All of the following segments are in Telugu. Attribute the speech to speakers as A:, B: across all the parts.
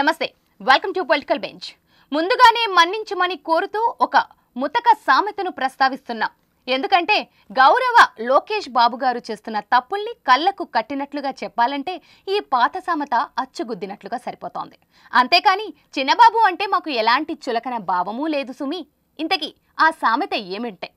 A: నమస్తే వెల్కమ్ టు పొలిటికల్ బెంచ్ ముందుగానే మన్నించమని కోరుతూ ఒక ముతక సామెతను ప్రస్తావిస్తున్నాం ఎందుకంటే గౌరవ లోకేష్ బాబు గారు చేస్తున్న తప్పుల్ని కళ్ళకు కట్టినట్లుగా చెప్పాలంటే ఈ పాత సామెత అచ్చుగుద్దినట్లుగా సరిపోతోంది అంతేకాని చిన్నబాబు అంటే మాకు ఎలాంటి చులకన భావమూ లేదు సుమి ఇంతకీ ఆ సామెత ఏమింటే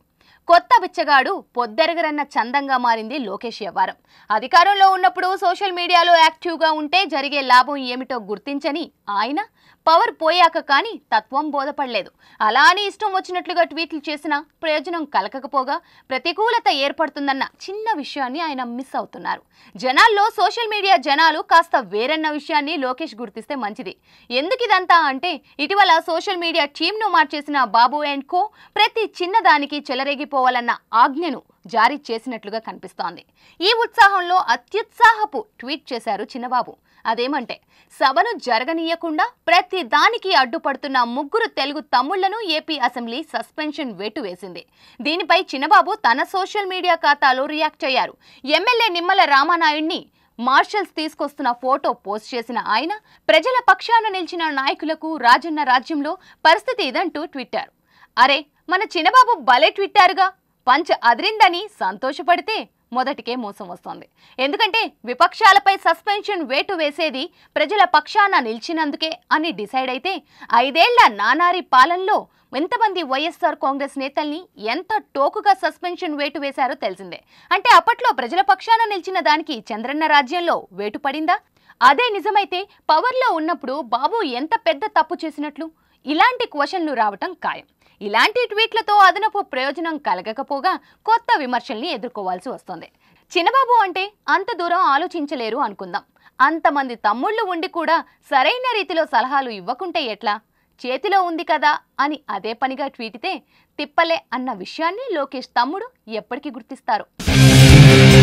A: కొత్త బిచ్చగాడు పొద్దెరగరన్న చందంగా మారింది లోకేష్ వ్యవహారం అధికారంలో ఉన్నప్పుడు సోషల్ మీడియాలో యాక్టివ్గా ఉంటే జరిగే లాభం ఏమిటో గుర్తించని ఆయన పవర్ పోయాక కానీ తత్వం బోధపడలేదు అలానే ఇష్టం వచ్చినట్లుగా ట్వీట్లు చేసినా ప్రయోజనం కలకకపోగా ప్రతికూలత ఏర్పడుతుందన్న చిన్న విషయాన్ని ఆయన మిస్ అవుతున్నారు జనాల్లో సోషల్ మీడియా జనాలు కాస్త వేరన్న విషయాన్ని లోకేష్ గుర్తిస్తే మంచిది ఎందుకు ఇదంతా అంటే ఇటీవల సోషల్ మీడియా టీమ్ను మార్చేసిన బాబు అండ్ కో ప్రతి చిన్నదానికి చెలరేగిపోవాలన్న ఆజ్ఞను జారీ చేసినట్లుగా కనిపిస్తోంది ఈ ఉత్సాహంలో అత్యుత్సాహపు ట్వీట్ చేశారు చిన్నబాబు అదేమంటే సభను జరగనీయకుండా ప్రతి దానికి అడ్డుపడుతున్న ముగ్గురు తెలుగు తమ్ముళ్లను ఏపీ అసెంబ్లీ సస్పెన్షన్ వేటు వేసింది దీనిపై చిన్నబాబు తన సోషల్ మీడియా ఖాతాలో రియాక్ట్ అయ్యారు ఎమ్మెల్యే నిమ్మల రామానాయుడిని మార్షల్స్ తీసుకొస్తున్న ఫోటో పోస్ట్ చేసిన ఆయన ప్రజల పక్షాన నిలిచిన నాయకులకు రాజన్న రాజ్యంలో పరిస్థితి ఇదంటూ ట్విట్టారు అరే మన చిన్నబాబు బలే ట్విట్టారుగా పంచ్ అదిరిందని సంతోషపడితే మొదటికే మోసం వస్తోంది ఎందుకంటే విపక్షాలపై సస్పెన్షన్ వేటు వేసేది ప్రజల పక్షాన నిలిచినందుకే అని డిసైడ్ అయితే ఐదేళ్ల నానారి పాలనలో ఎంతమంది వైఎస్ఆర్ కాంగ్రెస్ నేతల్ని ఎంత టోకుగా సస్పెన్షన్ వేటు వేశారో తెలిసిందే అంటే అప్పట్లో ప్రజల పక్షాన నిలిచిన దానికి చంద్రన్న రాజ్యంలో వేటు పడిందా అదే నిజమైతే పవర్లో ఉన్నప్పుడు బాబు ఎంత పెద్ద తప్పు చేసినట్లు ఇలాంటి క్వశ్చన్లు రావటం ఖాయం ఇలాంటి ట్వీట్లతో అదనపు ప్రయోజనం కలగకపోగా కొత్త విమర్శల్ని ఎదుర్కోవాల్సి వస్తుంది చిన్నబాబు అంటే అంత దూరం ఆలోచించలేరు అనుకుందాం అంతమంది తమ్ముళ్ళు ఉండి కూడా సరైన రీతిలో సలహాలు ఇవ్వకుంటే ఎట్లా చేతిలో ఉంది కదా అని అదే పనిగా ట్వీటితే తిప్పలే అన్న విషయాన్ని లోకేష్ తమ్ముడు ఎప్పటికీ గుర్తిస్తారు